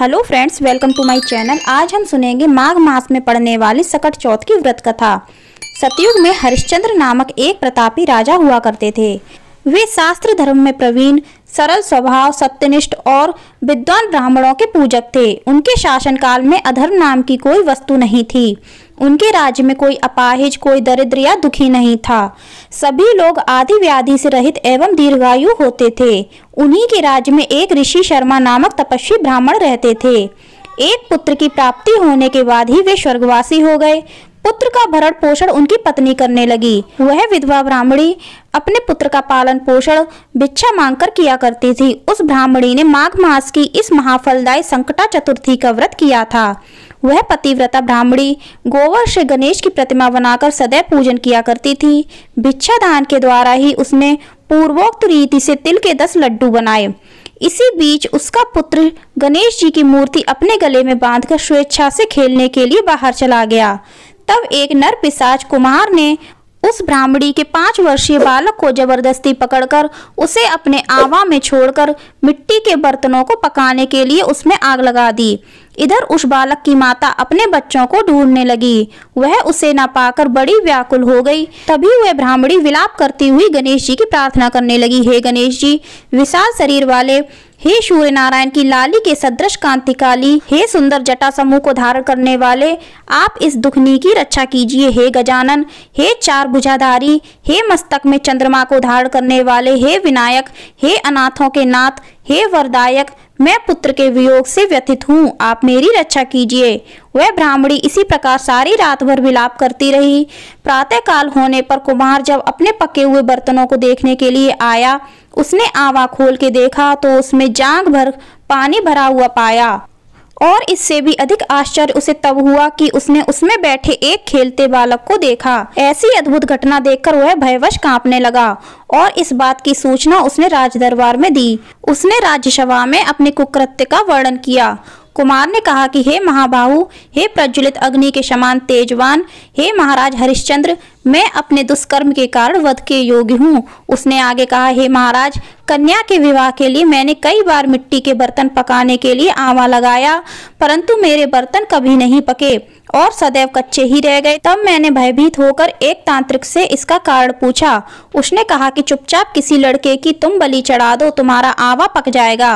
hello friends welcome to my channel आज हम सुनेंगे माघ मास में पड़ने वाली सकट चौथ की व्रत कथा सतयुग में हरिश्चंद्र नामक एक प्रतापी राजा हुआ करते थे वे शास्त्र धर्म में प्रवीण सरल स्वभाव सत्यनिष्ठ और विद्वान ब्राह्मणों के पूजक थे उनके शासनकाल में अधर्म नाम की कोई वस्तु नहीं थी उनके राज्य में कोई अपाहिज कोई दरिद्र या दुखी नहीं था सभी लोग आदि व्याधि से रहित एवं दीर्घायु होते थे उन्हीं के राज्य में एक ऋषि शर्मा नामक तपस्वी ब्राह्मण रहते थे एक पुत्र की प्राप्ति होने के बाद ही वे स्वर्गवासी हो गए पुत्र का भरण पोषण उनकी पत्नी करने लगी वह विधवा ब्राह्मणी अपने पुत्र का पालन पोषण भिक्षा मांगकर किया करती थी उस ब्राह्मणी ने माघ मास की इस महाफलदायी संकटा चतुर्थी का व्रत किया था वह पतिव्रता ब्राह्मणी गोबर से गणेश की प्रतिमा बनाकर सदैव पूजन किया करती थी भिक्षा दान के द्वारा ही उसने पूर्वोक्त रीति से तिल के दस लड्डू बनाए इसी बीच उसका पुत्र गणेश जी की मूर्ति अपने गले में बांधकर स्वेच्छा से खेलने के लिए बाहर चला गया तब एक नर पिसाच कुमार ने उस ब्राह्मणी के पांच वर्षीय बालक को जबरदस्ती पकड़कर उसे अपने आवा में छोड़कर मिट्टी के बर्तनों को पकाने के लिए उसमें आग लगा दी इधर उस बालक की माता अपने बच्चों को ढूंढने लगी वह उसे न पाकर बड़ी व्याकुल हो गई तभी वह ब्राह्मणी विलाप करती हुई गणेश जी की प्रार्थना करने लगी हे गणेश जी विशाल शरीर वाले हे सूर्य नारायण की लाली के सदृश कांतिकाली हे सुंदर जटा समूह को धारण करने वाले आप इस दुखनी की रक्षा कीजिए हे गजानन हे चार भुजाधारी हे मस्तक में चंद्रमा को धारण करने वाले हे विनायक हे अनाथों के नाथ हे वरदायक मैं पुत्र के वियोग से व्यथित हूँ आप मेरी रक्षा कीजिए वह ब्राह्मणी इसी प्रकार सारी रात भर विलाप करती रही प्रातःकाल होने पर कुमार जब अपने पके हुए बर्तनों को देखने के लिए आया उसने आवा खोल के देखा तो उसमें जांग भर पानी भरा हुआ पाया और इससे भी अधिक आश्चर्य उसे तब हुआ कि उसने उसमें बैठे एक खेलते बालक को देखा ऐसी अद्भुत घटना देखकर वह भयवश कांपने लगा और इस बात की सूचना उसने राज दरबार में दी उसने राज्यसभा में अपने कुकृत्य का वर्णन किया कुमार ने कहा कि हे महाबाहु हे प्रज्वलित अग्नि के समान तेजवान हे महाराज हरिश्चंद्र मैं अपने दुष्कर्म के कारण वध के योग्य हूँ उसने आगे कहा हे महाराज कन्या के विवाह के लिए मैंने कई बार मिट्टी के बर्तन पकाने के लिए आवा लगाया परंतु मेरे बर्तन कभी नहीं पके और सदैव कच्चे ही रह गए तब मैंने भयभीत होकर एक तांत्रिक से इसका कारण पूछा उसने कहा कि चुपचाप किसी लड़के की तुम बलि चढ़ा दो तुम्हारा आवा पक जाएगा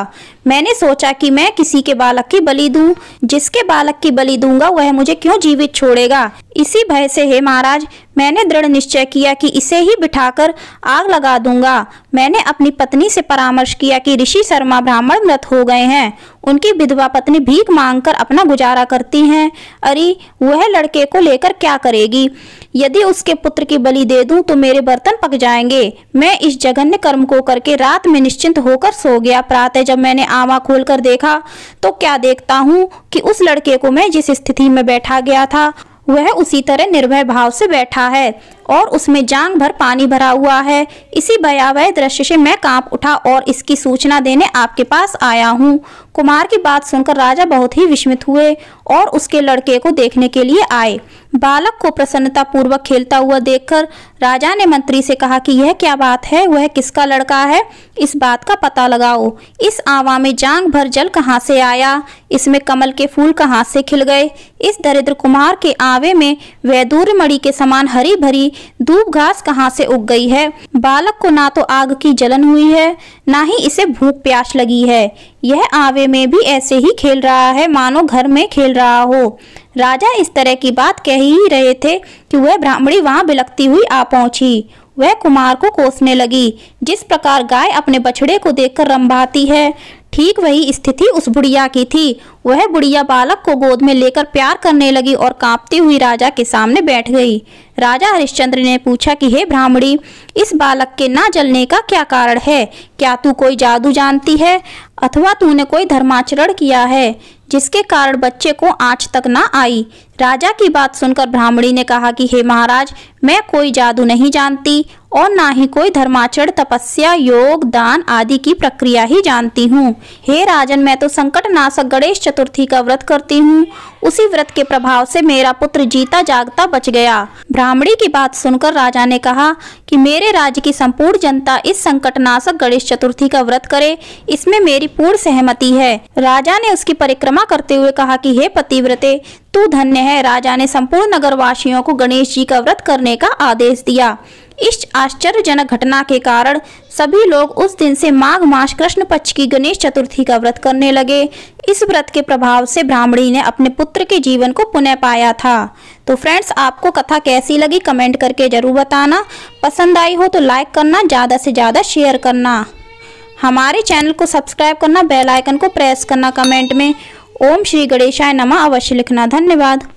मैंने सोचा कि मैं किसी के बालक की बलि दूं जिसके बालक की बलि दूंगा वह मुझे क्यों जीवित छोड़ेगा इसी भय से हे महाराज मैंने दृढ़ निश्चय किया कि इसे ही बिठाकर आग लगा दूंगा मैंने अपनी पत्नी से परामर्श किया कि ऋषि शर्मा ब्राह्मण मृत हो गए हैं उनकी विधवा पत्नी भीख मांगकर अपना गुजारा करती हैं अरे वह लड़के को लेकर क्या करेगी यदि उसके पुत्र की बलि दे दूं तो मेरे बर्तन पक जाएंगे मैं इस जघन्य कर्म को करके रात में निश्चिंत होकर सो गया प्रातः जब मैंने आवा कर देखा तो क्या देखता हूँ कि उस लड़के को मैं जिस स्थिति में बैठा गया था वह उसी तरह निर्भय भाव से बैठा है और उसमें जांग भर पानी भरा हुआ है इसी भयावह दृश्य से मैं कांप उठा और इसकी सूचना देने आपके पास आया हूँ कुमार की बात सुनकर राजा बहुत ही विस्मित हुए और उसके लड़के को देखने के लिए आए बालक को प्रसन्नता पूर्वक खेलता हुआ देखकर राजा ने मंत्री से कहा कि यह क्या बात है वह किसका लड़का है इस बात का पता लगाओ इस आवा में जांग भर जल कहाँ से आया इसमें कमल के फूल कहाँ से खिल गए इस दरिद्र कुमार के आवे में वैदूर्यमणि के समान हरी भरी धूप घास कहाँ से उग गई है बालक को ना तो आग की जलन हुई है ना ही इसे भूख प्यास लगी है यह आवे में भी ऐसे ही खेल रहा है मानो घर में खेल रहा हो राजा इस तरह की बात कह ही रहे थे कि वह ब्राह्मणी वहां बिलकती हुई आ पहुंची वह कुमार को कोसने लगी जिस प्रकार गाय अपने बछड़े को देखकर रंभाती है ठीक वही स्थिति उस बुढ़िया की थी वह बुढ़िया बालक को गोद में लेकर प्यार करने लगी और कांपती हुई राजा के सामने बैठ गई राजा हरिश्चंद्र ने पूछा कि हे ब्राह्मणी इस बालक के ना जलने का क्या कारण है क्या तू कोई जादू जानती है अथवा तूने कोई धर्माचरण किया है जिसके कारण बच्चे को आँच तक ना आई राजा की बात सुनकर ब्राह्मणी ने कहा कि हे महाराज मैं कोई जादू नहीं जानती और ना ही कोई धर्माचरण तपस्या योग दान आदि की प्रक्रिया ही जानती हूँ हे राजन मैं तो संकट नाशक गणेश चतुर्थी का व्रत करती हूँ उसी व्रत के प्रभाव से मेरा पुत्र जीता जागता बच गया ब्राह्मणी की बात सुनकर राजा ने कहा कि मेरे राज्य की संपूर्ण जनता इस संकट नाशक गणेश चतुर्थी का व्रत करे इसमें मेरी पूर्ण सहमति है राजा ने उसकी परिक्रमा करते हुए कहा की हे पतिव्रते तू धन्य है राजा ने संपूर्ण नगरवासियों को गणेश जी का व्रत करने का आदेश दिया इस आश्चर्यजनक घटना के कारण सभी लोग उस दिन से माघ मास कृष्ण पक्ष की गणेश चतुर्थी का व्रत करने लगे इस व्रत के प्रभाव से ब्राह्मणी ने अपने पुत्र के जीवन को पुनः पाया था तो फ्रेंड्स आपको कथा कैसी लगी कमेंट करके ज़रूर बताना पसंद आई हो तो लाइक करना ज़्यादा से ज़्यादा शेयर करना हमारे चैनल को सब्सक्राइब करना बेलाइकन को प्रेस करना कमेंट में ओम श्री गणेशाय नमः अवश्य लिखना धन्यवाद